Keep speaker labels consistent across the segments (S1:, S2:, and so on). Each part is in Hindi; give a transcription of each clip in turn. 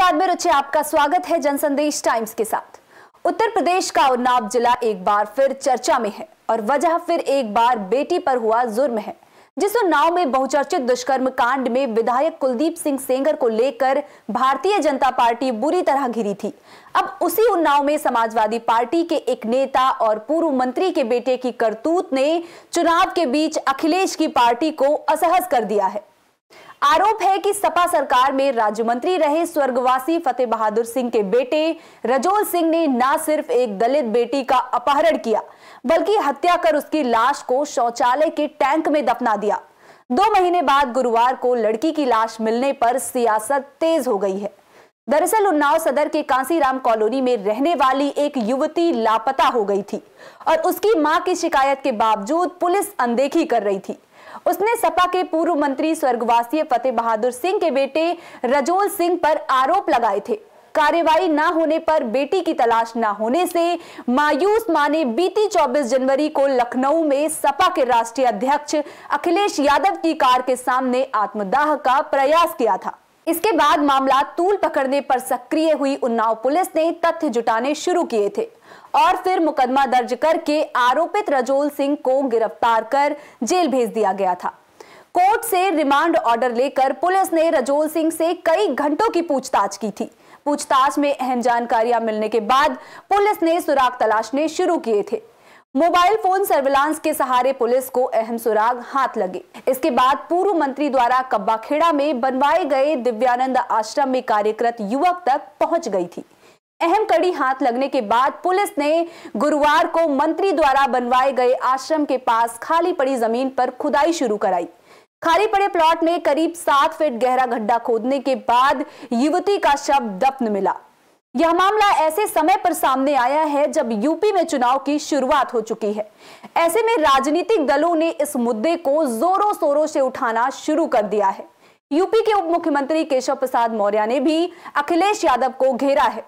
S1: नमस्कार मैं रुचि आपका स्वागत है जनसंदेश टाइम्स के साथ उत्तर प्रदेश का उन्नाव जिला एक बार फिर चर्चा में है और वजह फिर एक बार बेटी पर हुआ जुर्म है जिस उन्नाव में बहुचर्चित दुष्कर्म कांड में विधायक कुलदीप सिंह सेंगर को लेकर भारतीय जनता पार्टी बुरी तरह घिरी थी अब उसी उन्नाव में समाजवादी पार्टी के एक नेता और पूर्व मंत्री के बेटे की करतूत ने चुनाव के बीच अखिलेश की पार्टी को असहज कर दिया है आरोप है कि सपा सरकार में राज्य मंत्री रहे स्वर्गवासी फतेह बहादुर सिंह के बेटे रजोल सिंह ने ना सिर्फ एक दलित बेटी का अपहरण किया बल्कि हत्या कर उसकी लाश को शौचालय के टैंक में दफना दिया दो महीने बाद गुरुवार को लड़की की लाश मिलने पर सियासत तेज हो गई है दरअसल उन्नाव सदर के कांसीराम कॉलोनी में रहने वाली एक युवती लापता हो गई थी और उसकी मां की शिकायत के बावजूद पुलिस अनदेखी कर रही थी उसने सपा के पूर्व मंत्री स्वर्गवासी फतेह बहादुर सिंह के बेटे रजोल सिंह पर आरोप लगाए थे कार्यवाही ना होने पर बेटी की तलाश ना होने से मायूस मां ने बीती 24 जनवरी को लखनऊ में सपा के राष्ट्रीय अध्यक्ष अखिलेश यादव की कार के सामने आत्मदाह का प्रयास किया था इसके बाद मामला तूल पकड़ने पर सक्रिय हुई उन्नाव पुलिस ने तथ्य जुटाने शुरू किए थे और फिर मुकदमा दर्ज करके आरोपित रजोल सिंह को गिरफ्तार कर जेल भेज दिया गया था कोर्ट से रिमांड ऑर्डर लेकर पुलिस ने रजोल सिंह से कई घंटों की पूछताछ की थी पूछताछ में अहम जानकारियां मिलने के बाद पुलिस ने सुराग तलाशने शुरू किए थे मोबाइल फोन सर्विलांस के सहारे पुलिस को अहम सुराग हाथ लगे इसके बाद पूर्व मंत्री द्वारा कब्बाखेड़ा में बनवाए गए दिव्यानंद आश्रम में कार्यरत युवक तक पहुंच गई थी अहम कड़ी हाथ लगने के बाद पुलिस ने गुरुवार को मंत्री द्वारा बनवाए गए आश्रम के पास खाली पड़ी जमीन पर खुदाई शुरू कराई खाली पड़े प्लॉट में करीब सात फीट गहरा गड्ढा खोदने के बाद युवती का शव दफ्न मिला यह मामला ऐसे समय पर सामने आया है जब यूपी में चुनाव की शुरुआत हो चुकी है ऐसे में राजनीतिक दलों ने इस मुद्दे को जोरों शोरों से उठाना शुरू कर दिया है यूपी के उप मुख्यमंत्री केशव प्रसाद मौर्य ने भी अखिलेश यादव को घेरा है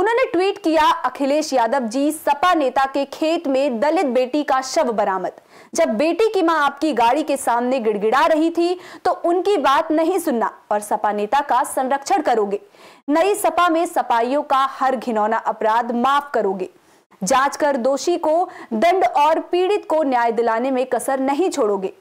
S1: उन्होंने ट्वीट किया अखिलेश यादव जी सपा नेता के खेत में दलित बेटी का शव बरामद जब बेटी की मां आपकी गाड़ी के सामने गिड़गिड़ा रही थी तो उनकी बात नहीं सुनना और सपा नेता का संरक्षण करोगे नई सपा में सपाइयों का हर घिनौना अपराध माफ करोगे जांच कर दोषी को दंड और पीड़ित को न्याय दिलाने में कसर नहीं छोड़ोगे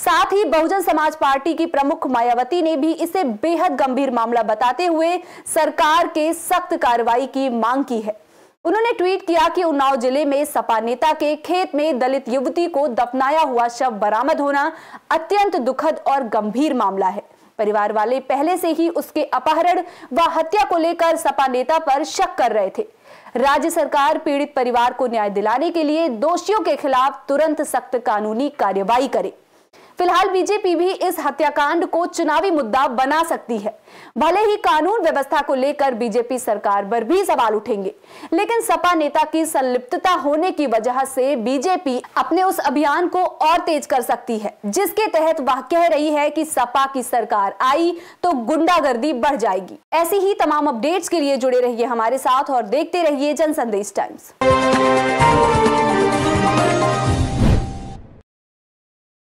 S1: साथ ही बहुजन समाज पार्टी की प्रमुख मायावती ने भी इसे बेहद गंभीर मामला बताते हुए सरकार के सख्त कार्रवाई की मांग की है उन्होंने ट्वीट किया कि उन्नाव जिले में सपा नेता के खेत में दलित युवती को दफनाया हुआ शव बरामद होना अत्यंत दुखद और गंभीर मामला है परिवार वाले पहले से ही उसके अपहरण व हत्या को लेकर सपा नेता पर शक कर रहे थे राज्य सरकार पीड़ित परिवार को न्याय दिलाने के लिए दोषियों के खिलाफ तुरंत सख्त कानूनी कार्यवाही करे फिलहाल बीजेपी भी इस हत्याकांड को चुनावी मुद्दा बना सकती है भले ही कानून व्यवस्था को लेकर बीजेपी सरकार पर भी सवाल उठेंगे लेकिन सपा नेता की संलिप्तता होने की वजह से बीजेपी अपने उस अभियान को और तेज कर सकती है जिसके तहत वह कह रही है कि सपा की सरकार आई तो गुंडागर्दी बढ़ जाएगी ऐसी ही तमाम अपडेट्स के लिए जुड़े रहिए हमारे साथ और देखते रहिए जन संदेश टाइम्स